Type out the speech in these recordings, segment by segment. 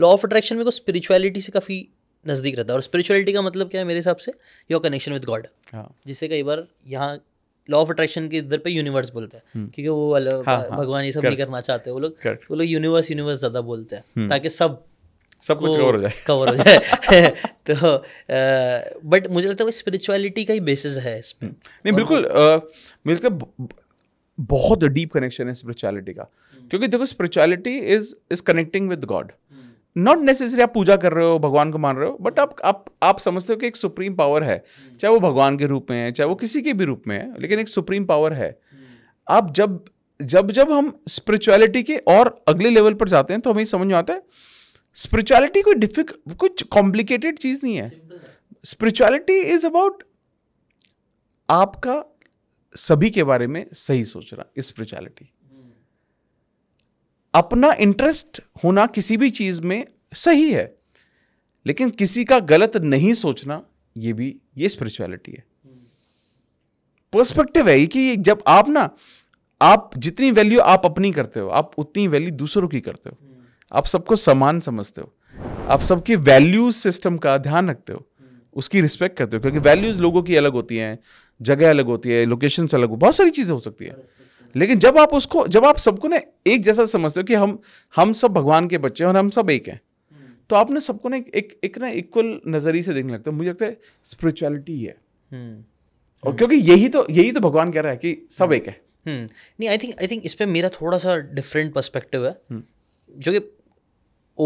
Law of attraction मेरे को spirituality से काफ़ी नज़दीक रहता है और स्पिरिचुअलिटी का मतलब क्या है मेरे हिसाब से योर कनेक्शन विद गॉड जिसे कई बार यहाँ लॉ ऑफ अट्रैक्शन के इधर पे यूनिवर्स बोलते हैं हम्म। क्योंकि वो हाँ, हाँ, भगवान ये सब नहीं करना चाहते वो लोग वो लोग यूनिवर्स यूनिवर्स ज़्यादा बोलते हैं हम्म। ताकि सब सब कुछ कवर हो जाए कवर हो जाए तो बट मुझे लगता है स्पिरिचुअलिटी का ही बेसिस है इसमें हम्म। नहीं बिल्कुल मुझे लगता बहुत डीप कनेक्शन है स्पिरिचुअलिटी का क्योंकि देखो spirituality is is connecting with God not necessary आप पूजा कर रहे हो भगवान को मान रहे हो बट आप आप आप समझते हो कि एक सुप्रीम पावर है चाहे वो भगवान के रूप में है चाहे वो किसी के भी रूप में है लेकिन एक सुप्रीम पावर है आप जब जब जब हम स्पिरिचुअलिटी के और अगले लेवल पर जाते हैं तो हमें समझ में आता है स्पिरिचुअलिटी कोई डिफिक कुछ कॉम्प्लिकेटेड चीज़ नहीं है स्पिरिचुअलिटी इज अबाउट आपका सभी के बारे में सही सोच रहा स्पिरिचुअलिटी अपना इंटरेस्ट होना किसी भी चीज़ में सही है लेकिन किसी का गलत नहीं सोचना ये भी ये स्पिरिचुअलिटी है पर्सपेक्टिव है कि जब आप ना आप जितनी वैल्यू आप अपनी करते हो आप उतनी वैल्यू दूसरों की करते हो आप सबको समान समझते हो आप सबकी वैल्यू सिस्टम का ध्यान रखते हो उसकी रिस्पेक्ट करते हो क्योंकि वैल्यूज लोगों की अलग होती हैं जगह अलग होती है लोकेशन अलग हो बहुत सारी चीज़ें हो सकती है लेकिन जब आप उसको जब आप सबको ना एक जैसा समझते हो कि हम हम सब भगवान के बच्चे हैं और हम सब एक हैं तो आपने सबको ना एक एक ना इक्वल नज़रिए से देखने लगता है मुझे लगता है स्पिरिचुअलिटी है हम्म। और क्योंकि यही तो यही तो भगवान कह रहा है कि सब एक है हम्म। नहीं आई थिंक आई थिंक इस पर मेरा थोड़ा सा डिफरेंट पर्सपेक्टिव है हम्म। जो कि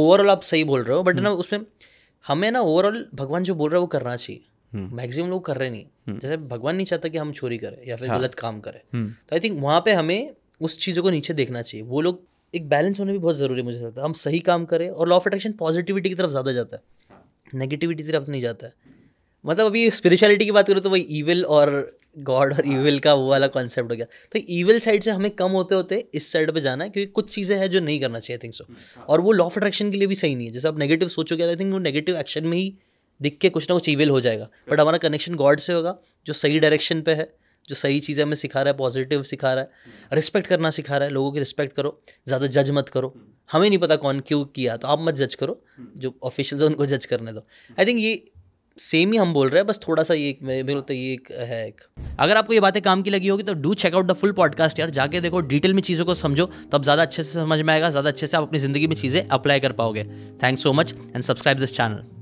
ओवरऑल आप सही बोल रहे हो बट ना उसमें हमें ना ओवरऑल भगवान जो बोल रहे हैं वो करना चाहिए मैक्सिमम लोग कर रहे नहीं हम्म। जैसे भगवान नहीं चाहता कि हम चोरी करें या फिर हाँ। गलत काम करें हम्म। तो आई थिंक वहाँ पे हमें उस चीज़ों को नीचे देखना चाहिए वो लोग एक बैलेंस होना भी बहुत ज़रूरी है मुझे लगता है हम सही काम करें और लॉ ऑफ अट्रैक्शन पॉजिटिविटी की तरफ ज़्यादा जाता है नेगेटिविटी हाँ। की तरफ नहीं जाता है मतलब अभी स्पिरिचुअलिटी की बात करें तो वही ईविल और गॉड और ईविल हाँ। का वो वाला कॉन्सेप्ट हो गया तो ईविल साइड से हमें कम होते होते इस साइड पे जाना है क्योंकि कुछ चीज़ें हैं जो नहीं करना चाहिए थिंक सो और वो लॉ ऑफ अट्रैक्शन के लिए भी सही नहीं है जैसे आप नेगेटिव सोचोगे आई तो थिंक वो नेगेटिव एक्शन में ही दिख के कुछ ना कुछ ईवेल हो जाएगा बट हमारा कनेक्शन गॉड से होगा जो सही डायरेक्शन पे है जो सही चीज़ें हमें सिखा रहा है पॉजिटिव सिखा रहा है रिस्पेक्ट करना सिखा रहा है लोगों की रिस्पेक्ट करो ज़्यादा जज मत करो हमें नहीं पता कौन क्यों किया तो आप मत जज करो जो ऑफिशियल है उनको जज करने दो आई थिंक ये सेम ही हम बोल रहे हैं बस थोड़ा सा ये मेरे तो ये एक है एक अगर आपको ये बातें काम की लगी होगी तो do check out the full podcast यार जाके देखो डिटेल में चीज़ों को समझो तब तो ज़्यादा अच्छे से समझ में आएगा ज़्यादा अच्छे से आप अपनी ज़िंदगी में चीज़ें अप्लाई कर पाओगे thank so much and subscribe this channel